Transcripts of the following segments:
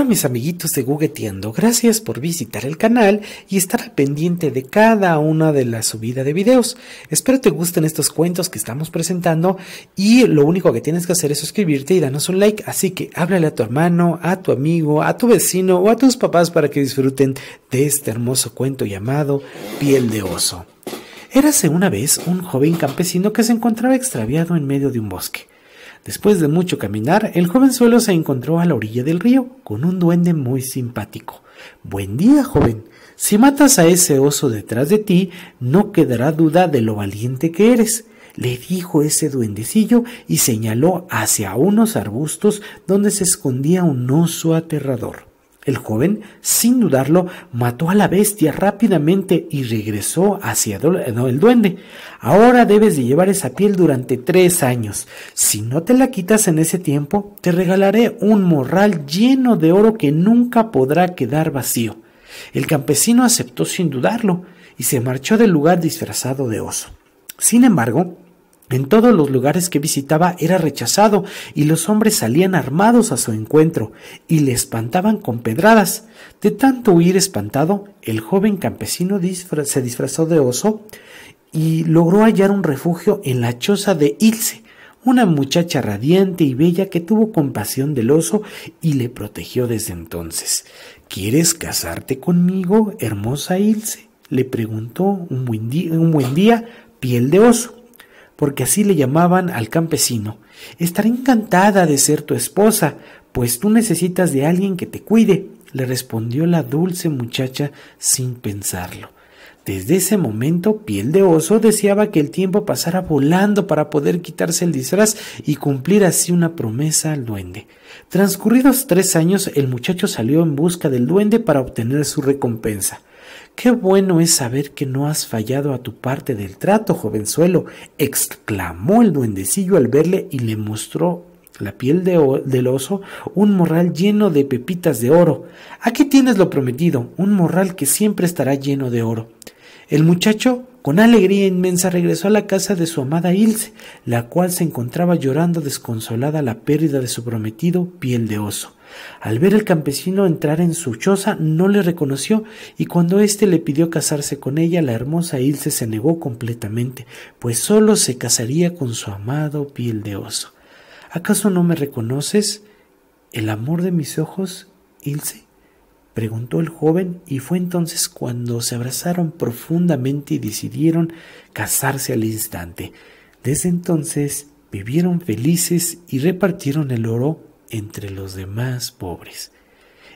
Hola mis amiguitos de Gugueteando, gracias por visitar el canal y estar al pendiente de cada una de las subidas de videos. Espero te gusten estos cuentos que estamos presentando y lo único que tienes que hacer es suscribirte y darnos un like, así que háblale a tu hermano, a tu amigo, a tu vecino o a tus papás para que disfruten de este hermoso cuento llamado Piel de Oso. Érase una vez un joven campesino que se encontraba extraviado en medio de un bosque. Después de mucho caminar, el suelo se encontró a la orilla del río con un duende muy simpático. Buen día, joven. Si matas a ese oso detrás de ti, no quedará duda de lo valiente que eres, le dijo ese duendecillo y señaló hacia unos arbustos donde se escondía un oso aterrador. El joven, sin dudarlo, mató a la bestia rápidamente y regresó hacia el duende. Ahora debes de llevar esa piel durante tres años. Si no te la quitas en ese tiempo, te regalaré un morral lleno de oro que nunca podrá quedar vacío. El campesino aceptó sin dudarlo y se marchó del lugar disfrazado de oso. Sin embargo, en todos los lugares que visitaba era rechazado y los hombres salían armados a su encuentro y le espantaban con pedradas. De tanto huir espantado, el joven campesino se disfrazó de oso y logró hallar un refugio en la choza de Ilse, una muchacha radiante y bella que tuvo compasión del oso y le protegió desde entonces. ¿Quieres casarte conmigo, hermosa Ilse? le preguntó un buen día piel de oso porque así le llamaban al campesino, estaré encantada de ser tu esposa, pues tú necesitas de alguien que te cuide, le respondió la dulce muchacha sin pensarlo. Desde ese momento, Piel de Oso deseaba que el tiempo pasara volando para poder quitarse el disfraz y cumplir así una promesa al duende. Transcurridos tres años, el muchacho salió en busca del duende para obtener su recompensa. Qué bueno es saber que no has fallado a tu parte del trato, jovenzuelo, exclamó el duendecillo al verle y le mostró la piel del oso, un morral lleno de pepitas de oro. Aquí tienes lo prometido, un morral que siempre estará lleno de oro. El muchacho, con alegría inmensa, regresó a la casa de su amada Ilse, la cual se encontraba llorando desconsolada la pérdida de su prometido piel de oso. Al ver el campesino entrar en su choza, no le reconoció, y cuando éste le pidió casarse con ella, la hermosa Ilse se negó completamente, pues solo se casaría con su amado piel de oso. ¿Acaso no me reconoces? ¿El amor de mis ojos, Ilse? preguntó el joven, y fue entonces cuando se abrazaron profundamente y decidieron casarse al instante. Desde entonces vivieron felices y repartieron el oro entre los demás pobres.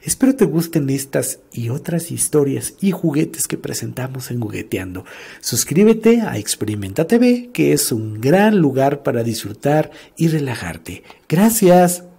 Espero te gusten estas y otras historias y juguetes que presentamos en Jugueteando. Suscríbete a Experimenta TV, que es un gran lugar para disfrutar y relajarte. Gracias.